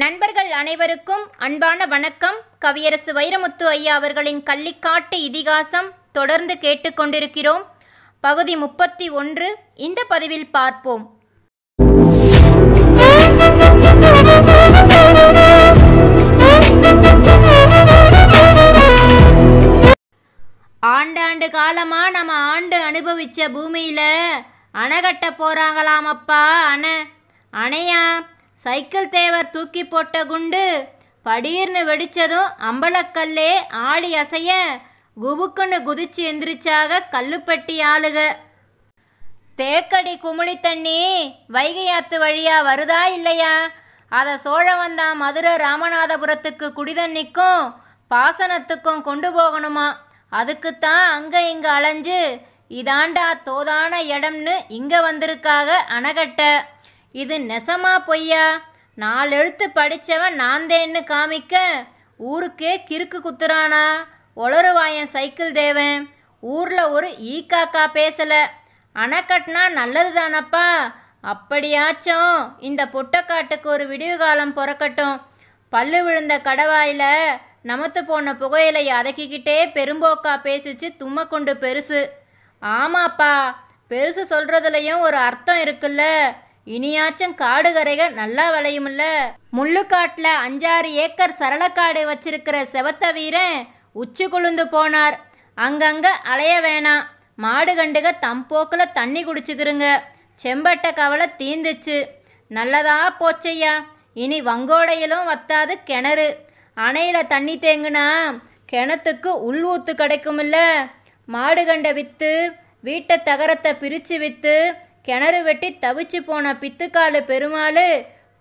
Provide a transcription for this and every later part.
நண்பர்கள் அனைவருக்கும் அன்பான வணக்கம் கவியரசு வைரமுத்து ஐயா அவர்களின் கள்ளிக்காட்டு இதிகாசம் தொடர்ந்து கேட்டுக்கொண்டிருக்கிறோம் பகுதி முப்பத்தி ஒன்று இந்த பதிவில் பார்ப்போம் ஆண்டாண்டு காலமா நம்ம ஆண்டு அனுபவிச்ச பூமியில அணை கட்ட போறாங்களாம் அப்பா அணை அணையா சைக்கிள் தேவர் தூக்கி போட்ட குண்டு படீர்னு வெடிச்சதும் அம்பலக்கல்லே ஆடி அசைய குபுக்குன்னு குதிச்சு எந்திரிச்சாக கல்லுப்பட்டி ஆளுக தேக்கடி குமுளி தண்ணி வைகை ஆத்து வழியா வருதா இல்லையா அதை சோழவந்தான் மதுரை ராமநாதபுரத்துக்கு குடிதண்ணிக்கும் பாசனத்துக்கும் கொண்டு போகணுமா அதுக்குத்தான் அங்கே இங்கே அலைஞ்சு இதாண்டா தோதான இடம்னு இங்கே வந்திருக்காக அணகட்டை இது நெசமா பொய்யா நாலு எழுத்து படித்தவன் நான் தேன்னு காமிக்க ஊருக்கே கிறுக்கு குத்துறானா ஒளருவாயன் சைக்கிள் தேவன் ஊரில் ஒரு ஈ காக்கா பேசலை அணைக்கட்டினா நல்லது தானப்பா அப்படியாச்சும் இந்த புட்டக்காட்டுக்கு ஒரு விடிவு காலம் பிறக்கட்டும் பல்லு விழுந்த கடவாயில் நமத்து போன புகையிலை அதக்கிக்கிட்டே பெரும்போக்கா பேசிச்சு தும்மக்குண்டு பெருசு ஆமாப்பா பெருசு சொல்கிறதுலையும் ஒரு அர்த்தம் இருக்குல்ல இனியாச்சும் காடு கரைகள் நல்லா விளையும்ல முள்ளுக்காட்டில் அஞ்சாறு ஏக்கர் சரளக்காடு வச்சிருக்கிற செவத்த வீரன் உச்சி குளுந்து போனார் அங்கங்கே அலைய வேணாம் மாடு கண்டுக தம்போக்கில் தண்ணி குடிச்சுக்கிறங்க செம்பட்டை கவலை தீந்துச்சு நல்லதா போச்சையா இனி வங்கோடையிலும் வத்தாது கிணறு அணையில் தண்ணி தேங்குனா கிணத்துக்கு உள் ஊத்து கிடைக்குமில்ல மாடு கண்டை விற்று வீட்டை தகரத்தை பிரித்து விற்று கிணறு வெட்டி தவிச்சு போன பித்துக்காலு பெருமாள்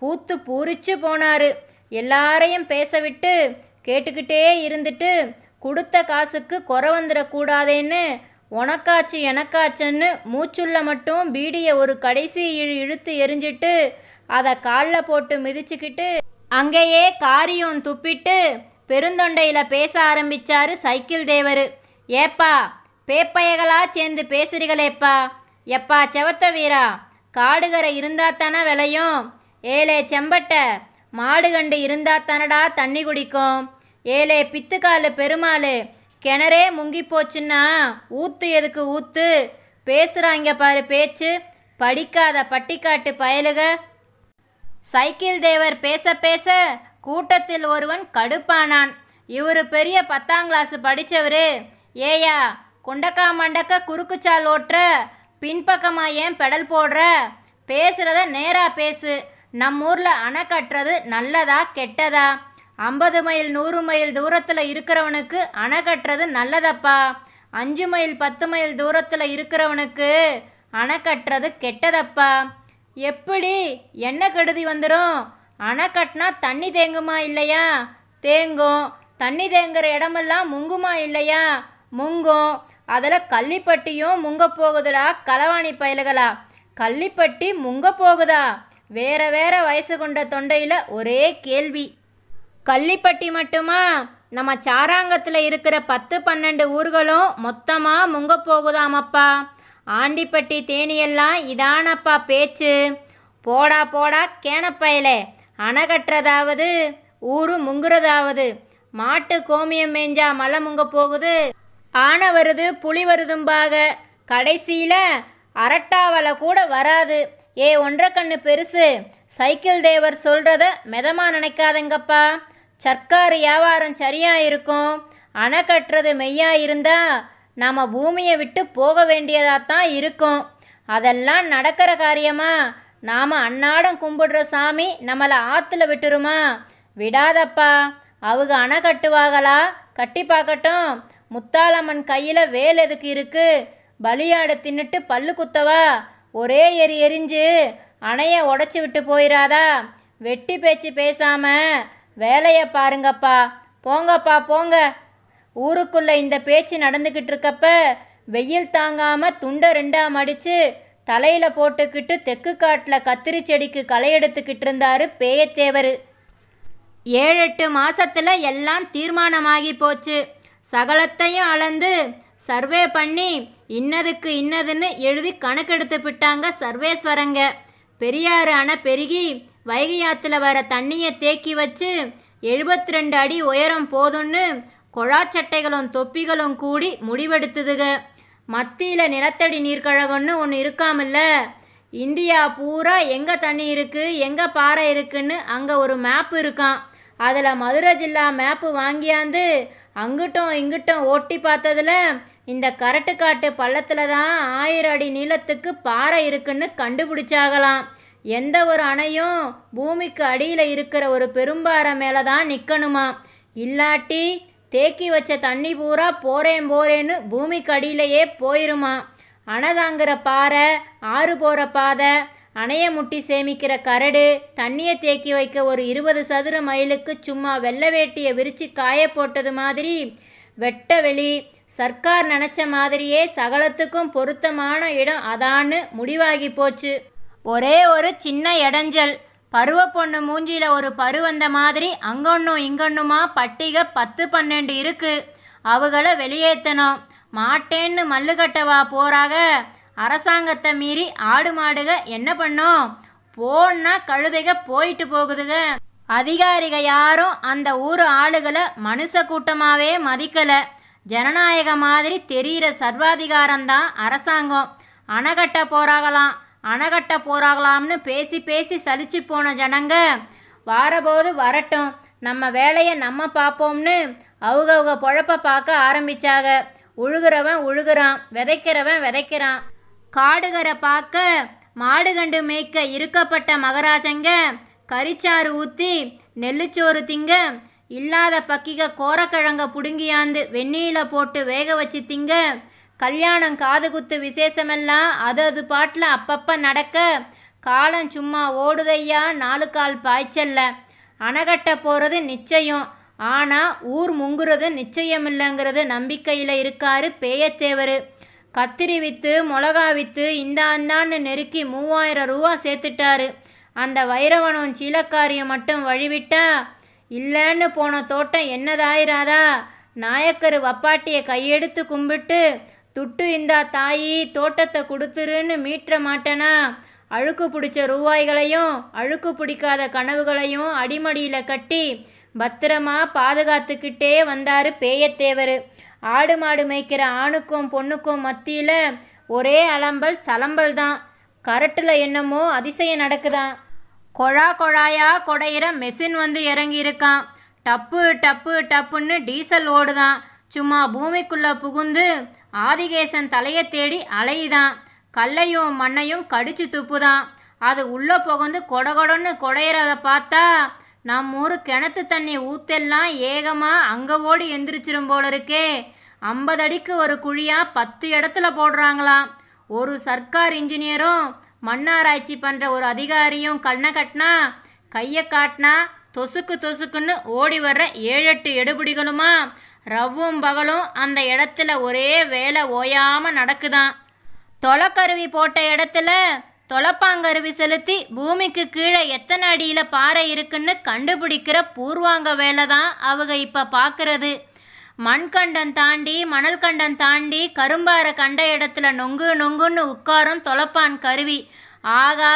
பூத்து பூரிச்சு போனார் எல்லாரையும் பேச விட்டு கேட்டுக்கிட்டே இருந்துட்டு கொடுத்த காசுக்கு குறை வந்துடக்கூடாதேன்னு உனக்காச்சு எனக்காச்சன்னு மூச்சுள்ள மட்டும் பீடியை ஒரு கடைசி இழு இழுத்து எரிஞ்சிட்டு அதை காலில் போட்டு மிதிச்சுக்கிட்டு அங்கேயே காரியம் துப்பிட்டு பெருந்தொண்டையில் பேச ஆரம்பித்தார் சைக்கிள் தேவர் ஏப்பா பேப்பையகளாக சேர்ந்து பேசுறீங்களேப்பா எப்பா செவத்த வீரா காடுகரை இருந்தா தானே விளையும் ஏழே செம்பட்டை மாடு கண்டு இருந்தா தானடா தண்ணி குடிக்கும் ஏழே பித்துக்காலு பெருமாள் கிணறே முங்கி போச்சுன்னா ஊத்து எதுக்கு ஊத்து பேசுகிறாங்க பாரு பேச்சு படிக்காத பட்டிக்காட்டு பயலுக சைக்கிள் தேவர் பேச பேச கூட்டத்தில் ஒருவன் கடுப்பானான் இவர் பெரிய பத்தாம் கிளாஸ் படித்தவர் ஏயா குண்டக்கா மண்டக்க குறுக்குச்சால் ஓட்டுற பின்பக்கமாக ஏன் பெடல் போடுற பேசுகிறத நேராக பேசு நம்ம ஊரில் அணை கட்டுறது நல்லதா கெட்டதா ஐம்பது மைல் நூறு மைல் தூரத்தில் இருக்கிறவனுக்கு அணை கட்டுறது நல்லதப்பா அஞ்சு மைல் பத்து மைல் தூரத்தில் இருக்கிறவனுக்கு அணை கட்டுறது கெட்டதப்பா எப்படி என்ன கெடுதி வந்துடும் அணை கட்டினா தண்ணி தேங்குமா இல்லையா தேங்கும் தண்ணி தேங்குகிற இடமெல்லாம் முங்குமா இல்லையா முங்கும் அதில் கள்ளிப்பட்டியும் முங்க போகுதுடா களவாணி பயலுகளா கள்ளிப்பட்டி முங்க போகுதா வேற வேற வயசு கொண்ட தொண்டையில் ஒரே கேள்வி கள்ளிப்பட்டி மட்டுமா நம்ம சாராங்கத்தில் இருக்கிற பத்து பன்னெண்டு ஊர்களும் மொத்தமாக முங்க போகுதாமப்பா ஆண்டிப்பட்டி தேனியெல்லாம் இதானப்பா பேச்சு போடா போடா கேனப்பயலே அணை கட்டுறதாவது ஊரு முங்குறதாவது மாட்டு கோமியம் மேஞ்சா மலை முங்க போகுது ஆனை வருது புலி வருதும்பாக கடைசியில் அரட்டாவலை கூட வராது ஏ கண்ணு பெருசு சைக்கிள் தேவர் சொல்கிறத மெதமாக நினைக்காதங்கப்பா சர்க்காரு வியாபாரம் சரியாக இருக்கும் அணை கட்டுறது மெய்யாக இருந்தால் நாம் பூமியை விட்டு போக வேண்டியதாக தான் இருக்கும் அதெல்லாம் நடக்கிற காரியமா நாம் அன்னாடம் கும்பிடுற சாமி நம்மளை ஆற்றுல விட்டுருமா விடாதப்பா அவங்க அணை கட்டுவாங்களா கட்டி பார்க்கட்டும் முத்தாளம்மன் கையில் வேல் எதுக்கு இருக்கு பலியாடை தின்னுட்டு பல்லு குத்தவா ஒரே எரி எரிஞ்சு அணைய உடச்சி விட்டு போயிடாதா வெட்டி பேச்சு பேசாம வேலையை பாருங்கப்பா போங்கப்பா போங்க ஊருக்குள்ள இந்த பேச்சு நடந்துக்கிட்டு இருக்கப்ப வெயில் தாங்காம துண்டை ரெண்டா மடிச்சு தலையில போட்டுக்கிட்டு தெக்கு காட்டில் கத்திரி செடிக்கு களை எடுத்துக்கிட்டு இருந்தாரு பேயத்தேவர் ஏழெட்டு மாசத்துல எல்லாம் தீர்மானமாகி போச்சு சகலத்தையும் அளந்து சர்வே பண்ணி இன்னதுக்கு இன்னதுன்னு எழுதி கணக்கெடுத்து விட்டாங்க சர்வேஸ்வரங்க பெரியாறு அணை பெருகி வைகை ஆற்றுல வர தண்ணியை தேக்கி வச்சு எழுபத்தி ரெண்டு அடி உயரம் போதும்னு கொழாச்சட்டைகளும் தொப்பிகளும் கூடி முடிவெடுத்ததுங்க மத்தியில் நிலத்தடி நீர்க்கழகம்னு ஒன்று இருக்காமல்ல இந்தியா பூரா எங்கே தண்ணி இருக்குது எங்கே பாறை இருக்குன்னு அங்கே ஒரு மேப் இருக்கான் அதில் மதுரை ஜில்லா மேப்பு வாங்கியாந்து அங்கிட்டும் இங்கிட்டும் ஓட்டி பார்த்ததில் இந்த கரட்டுக்காட்டு பள்ளத்தில் தான் ஆயிரம் அடி நீளத்துக்கு பாறை இருக்குன்னு கண்டுபிடிச்சாகலாம் எந்த ஒரு அணையும் பூமிக்கு அடியில் இருக்கிற ஒரு பெரும்பாறை மேலே தான் நிற்கணுமா இல்லாட்டி தேக்கி வச்ச தண்ணி பூரா போகிறேன் போகிறேன்னு பூமிக்கு அடியிலையே போயிருமா அணை பாறை ஆறு போகிற பாதை முட்டி சேமிக்கிற கரடு தண்ணியை தேக்கி வைக்க ஒரு இருபது சதுர மைலுக்கு சும்மா வெள்ளை வேட்டியை விரித்து காய போட்டது மாதிரி வெட்ட வெளி சர்க்கார் நினச்ச மாதிரியே சகலத்துக்கும் பொருத்தமான இடம் அதான்னு முடிவாகி போச்சு ஒரே ஒரு சின்ன இடைஞ்சல் பருவ பொண்ணு மூஞ்சியில் ஒரு பருவந்த மாதிரி அங்கொன்னும் இங்கொன்னுமா பட்டிக பத்து பன்னெண்டு இருக்குது அவங்கள வெளியேற்றணும் மாட்டேன்னு மல்லுக்கட்டவா போறாக அரசாங்கத்தை மீறி ஆடு மாடுக என்ன பண்ணோம் போன்னா கழுதைக போயிட்டு போகுதுக அதிகாரிக யாரும் அந்த ஊர் ஆளுகளை மனுஷ கூட்டமாகவே மதிக்கலை ஜனநாயக மாதிரி தெரிகிற சர்வாதிகாரம்தான் அரசாங்கம் அணகட்ட போறாகலாம் அணகட்ட போறாகலாம்னு பேசி பேசி சலிச்சு போன ஜனங்க வாரபோது வரட்டும் நம்ம வேலையை நம்ம பார்ப்போம்னு அவுகவுக பொழப்ப பார்க்க ஆரம்பித்தாங்க உழுகிறவன் உழுகிறான் விதைக்கிறவன் விதைக்கிறான் காடுகரை பார்க்க மாடு கண்டு மேய்க்க இருக்கப்பட்ட மகராஜங்க கரிச்சாறு ஊற்றி நெல்லுச்சோறு திங்க இல்லாத பக்கிக கோரக்கிழங்க புடுங்கியாந்து வெந்நீல போட்டு வேக வச்சு திங்க கல்யாணம் காது குத்து விசேஷமெல்லாம் அது அது பாட்டில் அப்பப்போ நடக்க காலம் சும்மா ஓடுதையா நாலு கால் பாய்ச்சல்ல அணைகட்ட போகிறது நிச்சயம் ஆனால் ஊர் முங்குறது நிச்சயம் இல்லைங்கிறது நம்பிக்கையில் இருக்காரு பேயத்தேவர் கத்திரி விற்று மிளகா விற்று இந்த அந்தான்னு நெருக்கி மூவாயிரம் ரூபா சேர்த்துட்டாரு அந்த வைரவனும் சீலக்காரியை மட்டும் வழிவிட்டா இல்லைன்னு போன தோட்டம் என்னதாயிராதா நாயக்கர் வப்பாட்டியை கையெடுத்து கும்பிட்டு துட்டு இந்தா தாயி தோட்டத்தை கொடுத்துருன்னு மீட்ட மாட்டேனா அழுக்கு பிடிச்ச ரூபாய்களையும் அழுக்கு பிடிக்காத கனவுகளையும் அடிமடியில் கட்டி பத்திரமா பாதுகாத்துக்கிட்டே வந்தார் பேயத்தேவர் ஆடு மாடு மேய்க்கிற ஆணுக்கும் பொண்ணுக்கும் மத்தியில் ஒரே அலம்பல் சலம்பல் தான் கரட்டில் என்னமோ அதிசயம் நடக்குதான் கொழா கொழாயா கொடையிற மெஷின் வந்து இறங்கியிருக்கான் டப்பு டப்பு டப்புன்னு டீசல் ஓடுதான் சும்மா பூமிக்குள்ளே புகுந்து ஆதிகேசன் தலையை தேடி அலையுதான் கல்லையும் மண்ணையும் கடிச்சு துப்புதான் அது உள்ளே புகுந்து கொடகொடன்னு கொடையிறத பார்த்தா நம்ம ஊர் கிணத்து தண்ணி ஊத்தெல்லாம் ஏகமாக அங்கே ஓடி எந்திரிச்சிரும் போல இருக்கே ஐம்பது அடிக்கு ஒரு குழியாக பத்து இடத்துல போடுறாங்களாம் ஒரு சர்க்கார் இன்ஜினியரும் மண்ணாராய்ச்சி பண்ணுற ஒரு அதிகாரியும் கண்ணை கட்டினா கையை காட்டினா தொசுக்கு தொசுக்குன்னு ஓடி வர்ற ஏழு எட்டு எடுபிடிகளுமா ரவ்வும் பகலும் அந்த இடத்துல ஒரே வேலை ஓயாமல் நடக்குதான் தொலைக்கருவி போட்ட இடத்துல தொலப்பாங்கருவி செலுத்தி பூமிக்கு கீழே எத்தனை அடியில் பாறை இருக்குன்னு கண்டுபிடிக்கிற பூர்வாங்க வேலை தான் அவங்க இப்போ பார்க்குறது மண்கண்டம் தாண்டி மணல் கண்டம் தாண்டி கரும்பாறை கண்ட இடத்துல நொங்கு நொங்குன்னு உட்காரும் தொலப்பான் கருவி ஆகா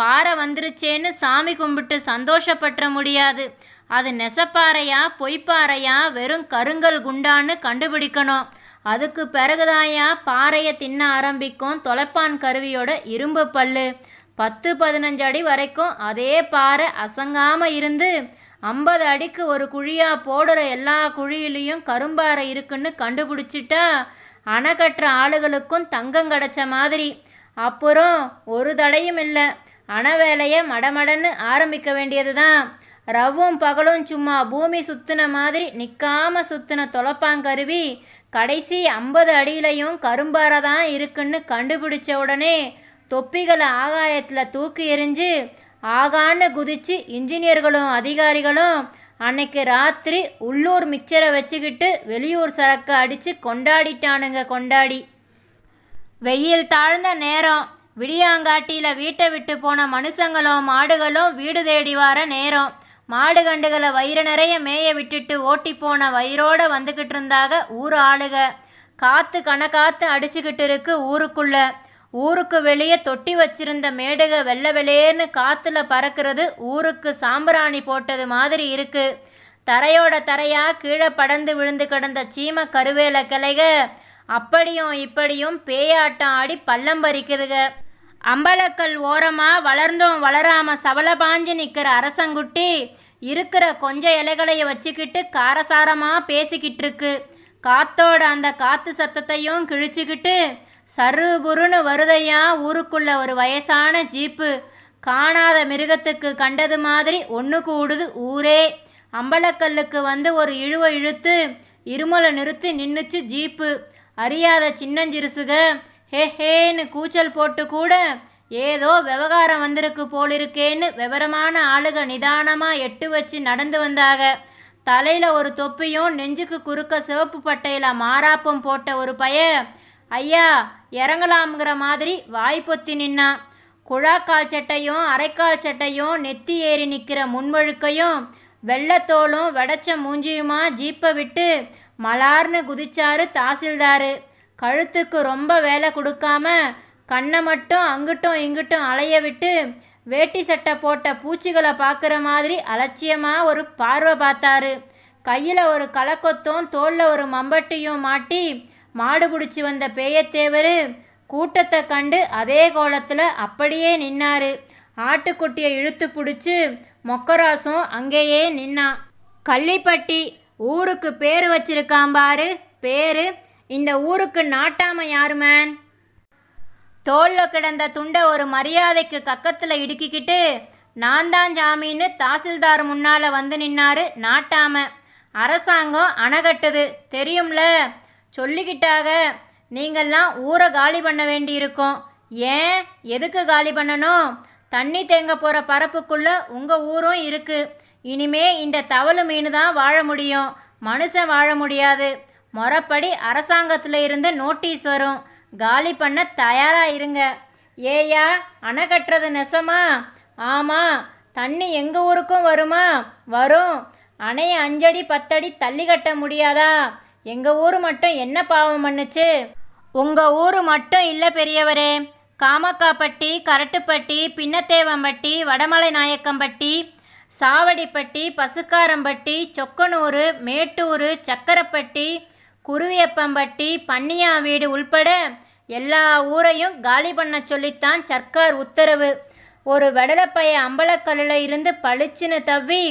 பாறை வந்துருச்சேன்னு சாமி கும்பிட்டு சந்தோஷப்பட்ட முடியாது அது நெசப்பாறையா பொய்ப்பாறையா வெறும் கருங்கல் குண்டான்னு கண்டுபிடிக்கணும் அதுக்கு பிறகுதாயா பாறையை தின்ன ஆரம்பிக்கும் தொலைப்பான் கருவியோட இரும்பு பல்லு பத்து பதினஞ்சு அடி வரைக்கும் அதே பாறை அசங்காமல் இருந்து ஐம்பது அடிக்கு ஒரு குழியாக போடுற எல்லா குழியிலையும் கரும்பாறை இருக்குன்னு கண்டுபிடிச்சிட்டா அணை கட்டுற ஆளுகளுக்கும் தங்கம் கிடச்ச மாதிரி அப்புறம் ஒரு தடையும் இல்லை அணை வேலையை மடமடன்னு ஆரம்பிக்க வேண்டியது தான் ரவும் பகலும் சும்மா பூமி சுத்தின மாதிரி நிற்காம சுத்தின தொலைப்பாங்கருவி கடைசி ஐம்பது அடியிலையும் கரும்பாரை தான் இருக்குன்னு கண்டுபிடிச்ச உடனே தொப்பிகளை ஆகாயத்தில் தூக்கி எரிஞ்சு ஆகான்னு குதித்து இன்ஜினியர்களும் அதிகாரிகளும் அன்னைக்கு ராத்திரி உள்ளூர் மிக்சரை வச்சுக்கிட்டு வெளியூர் சரக்கை அடித்து கொண்டாடிட்டானுங்க கொண்டாடி வெயில் தாழ்ந்த நேரம் விடியாங்காட்டியில் வீட்டை விட்டு போன மனுஷங்களும் மாடுகளும் வீடு தேடி வர நேரம் மாடு கண்டுகளை வயிறு நிறைய மேய விட்டுட்டு ஓட்டி போன வயிறோட வந்துக்கிட்டு இருந்தாக ஊர் ஆளுக காற்று காத்து அடிச்சுக்கிட்டு இருக்கு ஊருக்குள்ள ஊருக்கு வெளியே தொட்டி வச்சிருந்த மேடுக வெள்ள வெளியேன்னு காற்றுல பறக்கிறது ஊருக்கு சாம்பிராணி போட்டது மாதிரி இருக்கு தரையோட தரையா கீழே படந்து விழுந்து கிடந்த சீம கருவேல கிளைக அப்படியும் இப்படியும் பேயாட்டம் ஆடி பள்ளம் பறிக்குதுக அம்பலக்கல் ஓரமாக வளர்ந்தும் வளராமல் சவல பாஞ்சு நிற்கிற அரசங்குட்டி இருக்கிற கொஞ்ச இலைகளைய வச்சுக்கிட்டு காரசாரமாக பேசிக்கிட்டு இருக்கு காத்தோட அந்த காத்து சத்தத்தையும் கிழிச்சுக்கிட்டு சருபுருன்னு வருதையா ஊருக்குள்ள ஒரு வயசான ஜீப்பு காணாத மிருகத்துக்கு கண்டது மாதிரி ஒன்று கூடுது ஊரே அம்பலக்கல்லுக்கு வந்து ஒரு இழுவை இழுத்து இருமலை நிறுத்தி நின்றுச்சு ஜீப்பு அறியாத சின்னஞ்சிறுசுக ஹே ஹேன்னு கூச்சல் போட்டு கூட ஏதோ விவகாரம் வந்திருக்கு போலிருக்கேன்னு விவரமான ஆளுக நிதானமாக எட்டு வச்சு நடந்து வந்தாக தலையில் ஒரு தொப்பியும் நெஞ்சுக்கு குறுக்க சிவப்பு பட்டையில் மாறாப்பம் போட்ட ஒரு பைய ஐயா இறங்கலாம்ங்கிற மாதிரி வாய் பொத்தி நின்னான் குழாக்கால் சட்டையும் அரைக்கால் சட்டையும் நெத்தி ஏறி நிற்கிற முன்மொழுக்கையும் வெள்ளத்தோளும் வெடச்ச மூஞ்சியுமா ஜீப்பை விட்டு மலார்னு குதிச்சாரு தாசில்தாரு கழுத்துக்கு ரொம்ப வேலை கொடுக்காம கண்ணை மட்டும் அங்கிட்டும் இங்கிட்டும் அலைய விட்டு வேட்டி சட்டை போட்ட பூச்சிகளை பார்க்குற மாதிரி அலட்சியமாக ஒரு பார்வை பார்த்தாரு கையில் ஒரு கலக்கொத்தும் தோளில் ஒரு மம்பட்டியும் மாட்டி மாடு பிடிச்சி வந்த பேயத்தேவர் கூட்டத்தை கண்டு அதே கோலத்தில் அப்படியே நின்னார் ஆட்டுக்குட்டியை இழுத்து பிடிச்சி மொக்கராசும் அங்கேயே நின்னான் கள்ளிப்பட்டி ஊருக்கு பேர் வச்சிருக்காம்பாரு பேர் இந்த ஊருக்கு நாட்டாம யாரு மேன் தோளில் கிடந்த துண்டை ஒரு மரியாதைக்கு கக்கத்தில் இடுக்கிக்கிட்டு நான் தான் ஜாமீன்னு தாசில்தார் முன்னால் வந்து நின்னாரு நாட்டாம அரசாங்கம் அணகட்டுது தெரியும்ல சொல்லிக்கிட்டாக நீங்கள்லாம் ஊரை காலி பண்ண வேண்டியிருக்கும் ஏன் எதுக்கு காலி பண்ணணும் தண்ணி தேங்க போகிற பரப்புக்குள்ளே உங்கள் ஊரும் இருக்குது இனிமே இந்த தவளு மீன் தான் வாழ முடியும் மனுஷன் வாழ முடியாது முறப்படி அரசாங்கத்தில் இருந்து நோட்டீஸ் வரும் காலி பண்ண தயாராக இருங்க ஏயா அணை கட்டுறது நெசமா ஆமாம் தண்ணி எங்கள் ஊருக்கும் வருமா வரும் அணையை அஞ்சடி பத்தடி தள்ளி கட்ட முடியாதா எங்கள் ஊர் மட்டும் என்ன பாவம் பண்ணுச்சு உங்கள் ஊர் மட்டும் இல்லை பெரியவரே காமக்காப்பட்டி கரட்டுப்பட்டி பின்னத்தேவம்பட்டி வடமலை நாயக்கம்பட்டி சாவடிப்பட்டி பசுக்காரம்பட்டி சொக்கனூர் மேட்டூர் சக்கரப்பட்டி குருவியப்பம்பட்டி பன்னியா வீடு உள்பட எல்லா ஊரையும் காலி பண்ண சொல்லித்தான் சர்க்கார் உத்தரவு ஒரு வெடலப்பைய அம்பலக்கல்லில் இருந்து பளிச்சுன்னு தவ்வி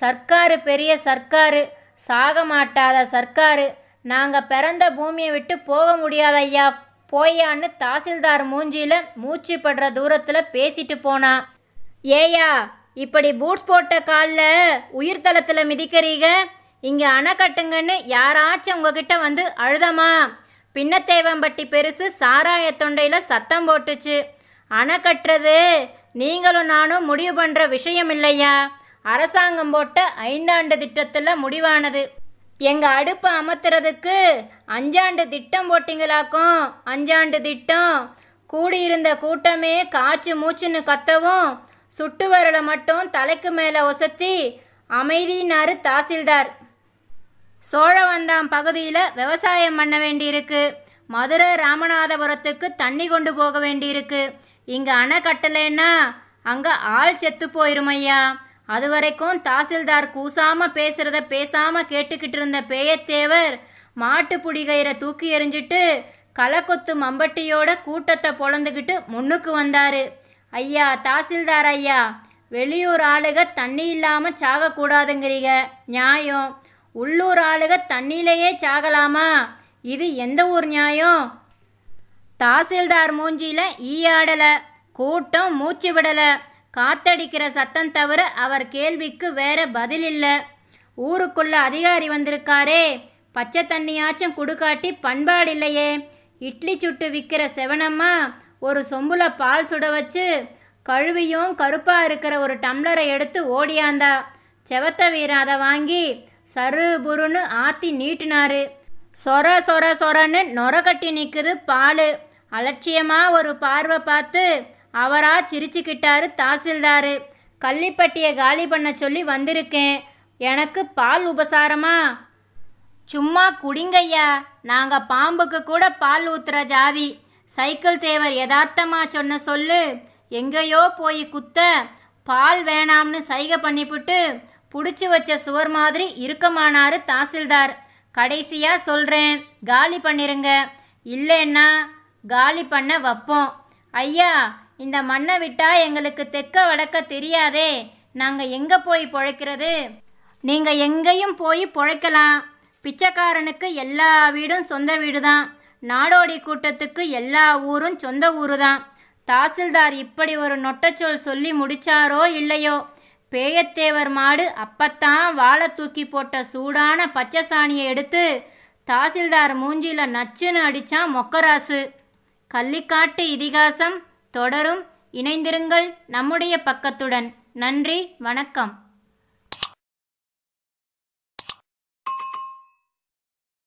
சர்க்காரு பெரிய சர்க்காரு சாக மாட்டாத சர்க்காரு நாங்கள் பிறந்த பூமியை விட்டு போக முடியாத ஐயா போயான்னு தாசில்தார் மூஞ்சியில் மூச்சு படுற தூரத்தில் பேசிட்டு போனா ஏயா இப்படி பூட்ஸ் போட்ட காலில் உயிர்த்தலத்தில் மிதிக்கிறீங்க இங்கே அணைக்கட்டுங்கன்னு யாராச்சும் உங்ககிட்ட வந்து அழுதமா பின்னத்தேவம்பட்டி பெருசு சாராய தொண்டையில் சத்தம் போட்டுச்சு அணை கட்டுறது நீங்களும் நானும் முடிவு பண்ணுற விஷயம் இல்லையா அரசாங்கம் போட்ட ஐந்தாண்டு திட்டத்தில் முடிவானது எங்கள் அடுப்பை அமர்த்துறதுக்கு அஞ்சாண்டு திட்டம் போட்டிங்களாக்கும் அஞ்சாண்டு திட்டம் கூடியிருந்த கூட்டமே காய்ச்சி மூச்சுன்னு கத்தவும் சுட்டு வரலை மட்டும் தலைக்கு மேலே ஒசத்தி அமைதினாரு தாசில்தார் சோழவந்தாம் பகுதியில் விவசாயம் பண்ண வேண்டியிருக்கு மதுரை ராமநாதபுரத்துக்கு தண்ணி கொண்டு போக வேண்டியிருக்கு இங்கே அணை கட்டலைன்னா அங்கே ஆள் செத்து போயிரும் ஐயா அது வரைக்கும் தாசில்தார் கூசாமல் பேசுகிறத பேசாமல் கேட்டுக்கிட்டு இருந்த பேயத்தேவர் மாட்டு புடிகயிறை தூக்கி எறிஞ்சிட்டு களக்கொத்து மம்பட்டியோட கூட்டத்தை பொழந்துக்கிட்டு முன்னுக்கு வந்தார் ஐயா தாசில்தார் ஐயா வெளியூர் ஆளுக தண்ணி இல்லாமல் சாகக்கூடாதுங்கிறீங்க நியாயம் உள்ளூர் ஆளுக தண்ணியிலேயே சாகலாமா இது எந்த ஊர் நியாயம் தாசில்தார் மூஞ்சியில் ஈயாடலை கூட்டம் மூச்சு விடலை காத்தடிக்கிற சத்தம் தவிர அவர் கேள்விக்கு வேற பதில் இல்லை ஊருக்குள்ள அதிகாரி வந்திருக்காரே பச்சை தண்ணியாச்சும் குடுக்காட்டி பண்பாடு இல்லையே இட்லி சுட்டு விற்கிற செவனம்மா ஒரு சொம்புல பால் சுட வச்சு கழுவியும் கருப்பாக இருக்கிற ஒரு டம்ளரை எடுத்து ஓடியாந்தா செவத்த வீரன் அதை வாங்கி சரு புருன்னு ஆத்தி நீட்டினாரு சொர சொர சொரன்னு நொர கட்டி நிற்குது பால் அலட்சியமாக ஒரு பார்வை பார்த்து அவராக சிரிச்சுக்கிட்டாரு தாசில்தாரு கள்ளிப்பட்டியை காலி பண்ண சொல்லி வந்திருக்கேன் எனக்கு பால் உபசாரமா சும்மா குடிங்கய்யா நாங்கள் பாம்புக்கு கூட பால் ஊத்துற ஜாதி சைக்கிள் தேவர் யதார்த்தமா சொன்ன சொல்லு எங்கேயோ போய் குத்த பால் வேணாம்னு சைகை பண்ணிவிட்டு பிடிச்சி வச்ச சுவர் மாதிரி இருக்கமானாரு தாசில்தார் கடைசியாக சொல்கிறேன் காலி பண்ணிருங்க இல்லைன்னா காலி பண்ண வைப்போம் ஐயா இந்த மண்ணை விட்டால் எங்களுக்கு தெக்க வடக்க தெரியாதே நாங்கள் எங்கே போய் பிழைக்கிறது நீங்கள் எங்கேயும் போய் பிழைக்கலாம் பிச்சைக்காரனுக்கு எல்லா வீடும் சொந்த வீடு தான் நாடோடி கூட்டத்துக்கு எல்லா ஊரும் சொந்த ஊரு தான் தாசில்தார் இப்படி ஒரு நொட்டச்சொல் சொல்லி முடிச்சாரோ இல்லையோ பேயத்தேவர் மாடு அப்பத்தான் வாழை தூக்கி போட்ட சூடான பச்சை சாணியை எடுத்து தாசில்தார் மூஞ்சியில் நச்சுன்னு அடித்தான் மொக்கராசு கள்ளிக்காட்டு இதிகாசம் தொடரும் இணைந்திருங்கள் நம்முடைய பக்கத்துடன் நன்றி வணக்கம்